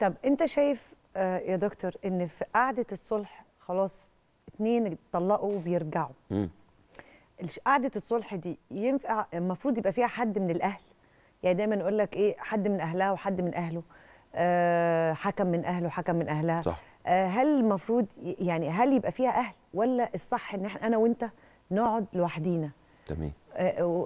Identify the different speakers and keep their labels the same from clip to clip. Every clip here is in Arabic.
Speaker 1: طب انت شايف آه، يا دكتور ان في قعده الصلح خلاص اتنين اتطلقوا وبيرجعوا قعده الصلح دي ينفع المفروض يبقى فيها حد من الاهل يعني دايما يقول لك ايه حد من اهلها وحد من اهله أه حكم من اهله حكم من اهلها صح. أه هل المفروض يعني هل يبقى فيها اهل ولا الصح ان احنا انا وانت نقعد لوحدينا تمام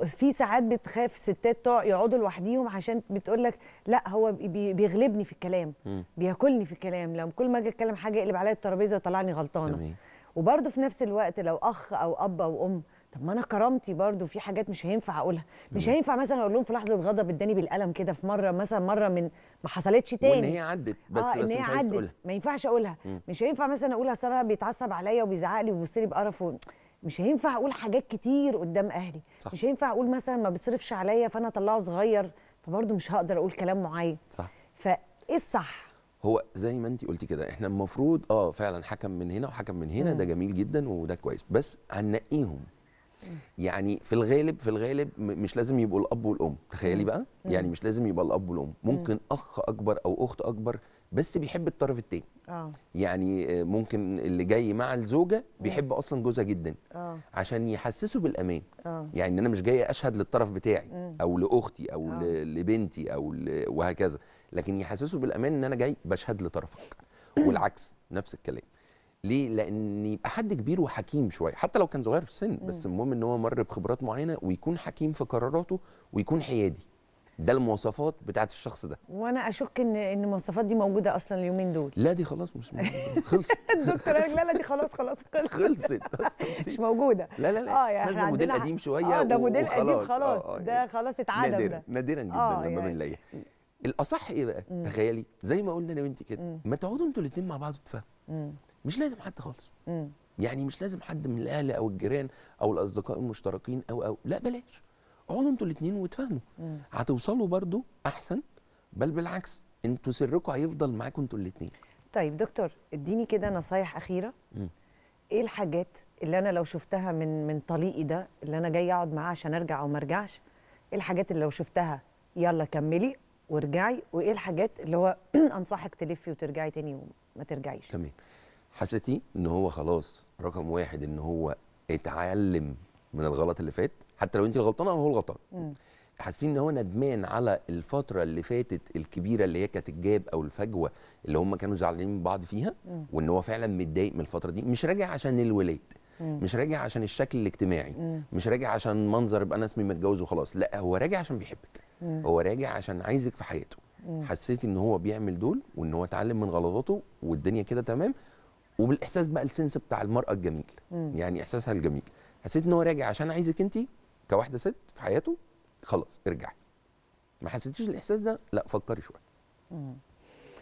Speaker 1: في ساعات بتخاف ستات يقعدوا لوحديهم عشان بتقول لك لا هو بيغلبني في الكلام بياكلني في الكلام لو كل ما اجي اتكلم حاجه يقلب عليا الترابيزه ويطلعني غلطانه وبرده في نفس الوقت لو اخ او اب او ام طب ما انا كرامتي برده في حاجات مش هينفع اقولها مش هينفع مثلا اقول لهم في لحظه غضب اداني بالقلم كده في مره مثلا مره من ما حصلتش تاني وان هي عدت بس آه بس إن هي مش عايز تقولها ما ينفعش اقولها مم. مش هينفع مثلا اقول اصل بيتعصب عليا وبيزعق لي وبيبص لي بقرف مش هينفع اقول حاجات كتير قدام اهلي صح. مش هينفع اقول مثلا ما بيصرفش عليا فانا اطلعه صغير فبرضه مش هقدر اقول كلام معين صح فايه الصح
Speaker 2: هو زي ما انت قلتي كده احنا المفروض اه فعلا حكم من هنا وحكم من هنا ده جميل جدا وده كويس بس هننقيهم يعني في الغالب في الغالب مش لازم يبقوا الاب والام تخيلي بقى يعني مش لازم يبقى الاب والام ممكن اخ اكبر او اخت اكبر بس بيحب الطرف الثاني آه. يعني آه، ممكن اللي جاي مع الزوجه بيحب اصلا جوزها جدا آه. عشان يحسسه بالامان آه. يعني ان انا مش جاي اشهد للطرف بتاعي او لاختي او آه. لبنتي او وهكذا لكن يحسسه بالامان ان انا جاي بشهد لطرفك والعكس نفس الكلام ليه؟ لان يبقى حد كبير وحكيم شويه حتى لو كان صغير في السن بس المهم ان هو مر بخبرات معينه ويكون حكيم في قراراته ويكون حيادي ده المواصفات بتاعت الشخص ده
Speaker 1: وانا اشك ان ان المواصفات دي موجوده اصلا اليومين دول لا دي خلاص مش موجوده خلصت الدكتور لا لا دي خلاص خلاص خلصت خلصت اصلا مش موجوده لا لا لا اه يعني ده موديل قديم شويه اه ده موديل قديم خلاص آه آه ده يعني خلاص اتعدم نادرا
Speaker 2: نادرا جدا آه لما يعني بنلاقيها الاصح ايه بقى تخيلي زي ما قلنا انا وانت كده ما تقعدوا انتوا الاثنين مع بعض وتفهموا مم. مش لازم حد خالص مم. يعني مش لازم حد من الاهل او الجيران او الاصدقاء المشتركين او او لا بلاش اقعدوا انتوا الاثنين واتفاهموا هتوصلوا برضو احسن بل بالعكس انتوا سركم هيفضل معاكم انتوا الاثنين
Speaker 1: طيب دكتور اديني كده نصايح اخيره مم. ايه الحاجات اللي انا لو شفتها من من طليقي ده اللي انا جاي اقعد معاه عشان ارجع او ما ارجعش ايه الحاجات اللي لو شفتها يلا كملي وارجعي وايه الحاجات اللي هو انصحك تلفي وترجعي تاني وما ترجعيش
Speaker 2: تمام حسيتي ان هو خلاص رقم واحد ان هو اتعلم من الغلط اللي فات حتى لو انت الغلطانه هو الغلطان حاسين ان هو ندمان على الفتره اللي فاتت الكبيره اللي هي كانت الجاب او الفجوه اللي هم كانوا زعلانين من بعض فيها وان هو فعلا متضايق من الفتره دي مش راجع عشان الولاد مم. مش راجع عشان الشكل الاجتماعي مم. مش راجع عشان منظر يبقى انا اسمي متجوز وخلاص لا هو راجع عشان بيحبك مم. هو راجع عشان عايزك في حياته حسيت ان هو بيعمل دول وان هو اتعلم من غلطاته والدنيا كده تمام وبالاحساس بقى السنس بتاع المراه الجميل مم. يعني احساسها الجميل حسيت ان هو راجع عشان عايزك انت كواحده ست في حياته خلاص ارجعي ما حسيتيش الاحساس ده لا فكري
Speaker 1: شويه